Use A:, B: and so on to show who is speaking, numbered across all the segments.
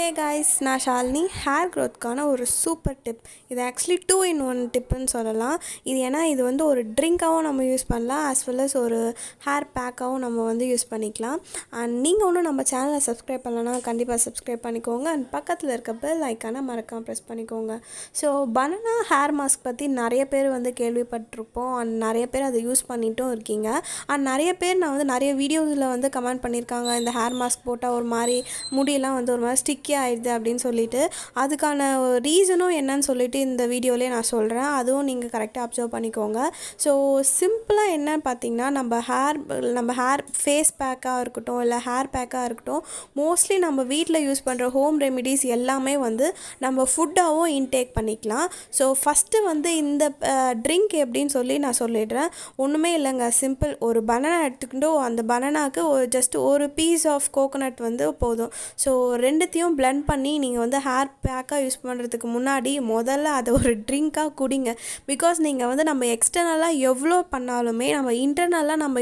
A: hey guys நான் Shalini hair க்ரோத்துக்கான ஒரு சூப்பர் டிப் இது ஆக்சுவலி டூ இன் ஒன் டிப்புன்னு சொல்லலாம் இது ஏன்னா இது வந்து ஒரு ட்ரிங்காகவும் நம்ம யூஸ் பண்ணலாம் ஆஸ் வெல் அஸ் ஒரு ஹேர் பேக்காகவும் நம்ம வந்து யூஸ் பண்ணிக்கலாம் அண்ட் நீங்கள் ஒன்றும் நம்ம சேனலை சப்ஸ்கிரைப் பண்ணலன்னா கண்டிப்பாக சப்ஸ்கிரைப் பண்ணிக்கோங்க அண்ட் பக்கத்தில் இருக்க பெல் ஐக்கான மறக்காமல் ப்ரெஸ் பண்ணிக்கோங்க ஸோ பனனா ஹேர் மாஸ்க் பற்றி நிறைய பேர் வந்து கேள்விப்பட்டிருப்போம் அண்ட் நிறைய பேர் அதை யூஸ் பண்ணிட்டும் இருக்கீங்க அண்ட் நிறைய பேர் நான் வந்து நிறைய வீடியோஸில் வந்து கமெண்ட் பண்ணியிருக்காங்க இந்த ஹேர் மாஸ்க் போட்டால் ஒரு மாதிரி முடியெல்லாம் வந்து ஒரு மாதிரி ஸ்டிக்கி ஓகே ஆயிடுது அப்படின்னு சொல்லிட்டு அதுக்கான ரீசனும் என்னன்னு சொல்லிட்டு இந்த வீடியோலேயே நான் சொல்கிறேன் அதுவும் நீங்கள் கரெக்டாக அப்சர்வ் பண்ணிக்கோங்க ஸோ சிம்பிளாக என்னன்னு பார்த்தீங்கன்னா நம்ம ஹேர் நம்ம ஹேர் ஃபேஸ் பேக்காக இருக்கட்டும் இல்லை ஹேர் பேக்காக இருக்கட்டும் மோஸ்ட்லி நம்ம வீட்டில் யூஸ் பண்ணுற ஹோம் ரெமிடிஸ் எல்லாமே வந்து நம்ம ஃபுட்டாகவும் இன்டேக் பண்ணிக்கலாம் ஸோ ஃபஸ்ட்டு வந்து இந்த ட்ரிங்க் எப்படின்னு சொல்லி நான் சொல்லிடுறேன் ஒன்றுமே இல்லைங்க சிம்பிள் ஒரு பனானா எடுத்துக்கிட்டோ அந்த பனானாவுக்கு ஒரு ஜஸ்ட் ஒரு பீஸ் ஆஃப் கோகோனட் வந்து போதும் ஸோ ரெண்டுத்தையும் பிளண்ட் பண்ணி நீங்கள் வந்து ஹேர் பேக்காக யூஸ் பண்ணுறதுக்கு முன்னாடி முதல்ல அதை ஒரு ட்ரிங்க்காக குடிங்க பிகாஸ் நீங்கள் வந்து நம்ம எக்ஸ்டர்னலாக எவ்வளோ பண்ணாலுமே நம்ம இன்டர்னலாக நம்ம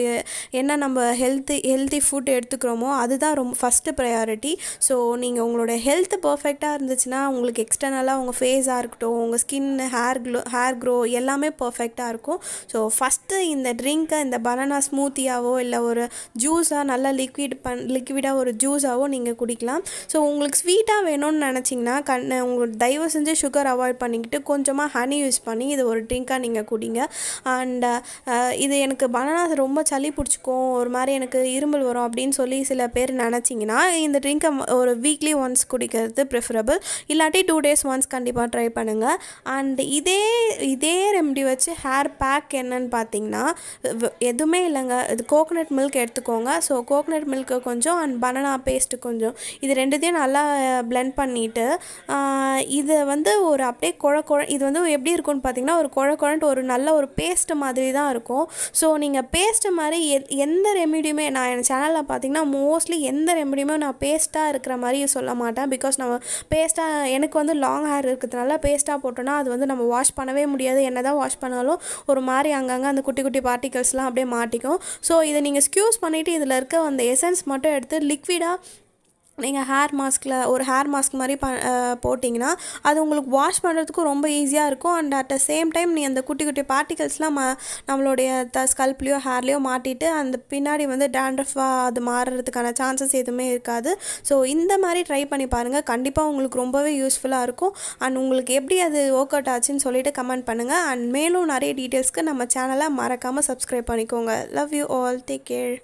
A: என்ன நம்ம ஹெல்த்து ஹெல்த்தி ஃபுட் எடுத்துக்கிறோமோ அதுதான் ரொம்ப ஃபஸ்ட்டு ப்ரையாரிட்டி ஸோ நீங்கள் உங்களோட ஹெல்த் பர்ஃபெக்டாக இருந்துச்சுன்னா உங்களுக்கு எக்ஸ்டர்னலாக உங்கள் ஃபேஸாக இருக்கட்டும் உங்கள் skin hair glow hair grow எல்லாமே பர்ஃபெக்டாக இருக்கும் ஸோ ஃபஸ்ட்டு இந்த ட்ரிங்க்கை இந்த பனானா ஸ்மூத்தியாவோ இல்லை ஒரு ஜூஸாக நல்லா லிக்விட் பண் லிக்விடாக ஒரு ஜூஸாகவோ நீங்கள் குடிக்கலாம் ஸோ உங்களுக்கு ஸ்வீட்டாக வேணும்னு நினச்சிங்கன்னா கண் உங்களுக்கு தயவு செஞ்சு சுகர் அவாய்ட் பண்ணிக்கிட்டு கொஞ்சமாக ஹனி யூஸ் பண்ணி இது ஒரு ட்ரிங்காக நீங்கள் குடிங்க அண்ட் இது எனக்கு பனானா ரொம்ப சளி பிடிச்சிக்கும் ஒரு மாதிரி எனக்கு இருமல் வரும் அப்படின்னு சொல்லி சில பேர் நினச்சிங்கன்னா இந்த ட்ரிங்கை ஒரு வீக்லி ஒன்ஸ் குடிக்கிறது ப்ரிஃபரபிள் இல்லாட்டி டூ டேஸ் ஒன்ஸ் கண்டிப்பாக ட்ரை பண்ணுங்கள் அண்ட் இதே இதே ரெமடி வச்சு ஹேர் பேக் என்னன்னு பார்த்தீங்கன்னா எதுவுமே இல்லைங்க இது கோகோனட் மில்க் எடுத்துக்கோங்க ஸோ கோகோனட் மில்க்கு கொஞ்சம் அண்ட் பனானா பேஸ்ட்டு கொஞ்சம் இது ரெண்டுத்தையும் நல்லா பிளெண்ட் பண்ணிவிட்டு இதை வந்து ஒரு அப்படியே குழ குழ இது வந்து எப்படி இருக்கும்னு பார்த்தீங்கன்னா ஒரு குழ குழன்ட்டு ஒரு நல்ல ஒரு பேஸ்ட் மாதிரி தான் இருக்கும் ஸோ நீங்கள் பேஸ்ட்டு மாதிரி எந்த ரெமிடியுமே நான் என் சேனலில் பார்த்தீங்கன்னா மோஸ்ட்லி எந்த ரெமிடியுமே நான் பேஸ்ட்டாக இருக்கிற மாதிரி சொல்ல மாட்டேன் பிகாஸ் நம்ம பேஸ்ட்டாக எனக்கு வந்து லாங் ஹேர் இருக்கிறதுனால பேஸ்ட்டாக போட்டோன்னா அது வந்து நம்ம வாஷ் பண்ணவே முடியாது என்ன தான் வாஷ் பண்ணாலும் ஒரு மாதிரி அங்கங்கே அந்த குட்டி குட்டி பார்ட்டிகல்ஸ்லாம் அப்படியே மாட்டிக்கும் ஸோ இதை நீங்கள் ஸ்க்யூஸ் பண்ணிவிட்டு இதில் இருக்க அந்த எசன்ஸ் மட்டும் எடுத்து லிக்விடாக நீங்கள் ஹேர் மாஸ்கில் ஒரு ஹேர் மாஸ்க் மாதிரி ப போட்டிங்கன்னா அது உங்களுக்கு வாஷ் பண்ணுறதுக்கும் ரொம்ப ஈஸியாக இருக்கும் and at the same time நீ அந்த குட்டி குட்டி பார்ட்டிகல்ஸ்லாம் ம நம்மளுடைய த ஸ்கல்ப்லேயோ ஹேர்லேயோ மாட்டிட்டு அந்த பின்னாடி வந்து டேண்ட்ரஃபாக அது மாறுறதுக்கான சான்சஸ் எதுவுமே இருக்காது ஸோ இந்த மாதிரி ட்ரை பண்ணி பாருங்கள் கண்டிப்பாக உங்களுக்கு ரொம்பவே யூஸ்ஃபுல்லாக இருக்கும் அண்ட் உங்களுக்கு எப்படி அது ஒர்க் அவுட் ஆச்சுன்னு சொல்லிவிட்டு கமெண்ட் பண்ணுங்கள் அண்ட் மேலும் நிறைய டீட்டெயில்ஸ்க்கு நம்ம சேனலை மறக்காமல் சப்ஸ்கிரைப் பண்ணிக்கோங்க love you all take care